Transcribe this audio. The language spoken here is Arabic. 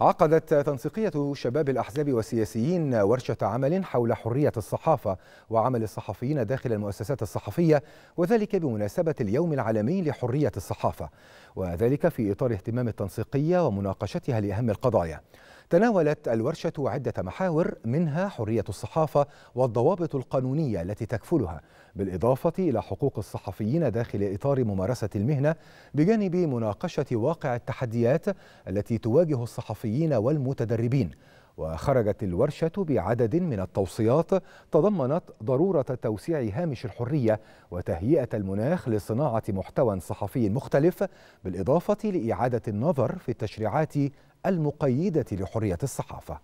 عقدت تنسيقية شباب الأحزاب والسياسيين ورشة عمل حول حرية الصحافة وعمل الصحفيين داخل المؤسسات الصحفية وذلك بمناسبة اليوم العالمي لحرية الصحافة وذلك في إطار اهتمام التنسيقية ومناقشتها لأهم القضايا تناولت الورشة عدة محاور منها حرية الصحافة والضوابط القانونية التي تكفلها بالإضافة إلى حقوق الصحفيين داخل إطار ممارسة المهنة بجانب مناقشة واقع التحديات التي تواجه الصحفيين والمتدربين وخرجت الورشة بعدد من التوصيات تضمنت ضرورة توسيع هامش الحرية وتهيئة المناخ لصناعة محتوى صحفي مختلف بالإضافة لإعادة النظر في التشريعات المقيدة لحرية الصحافة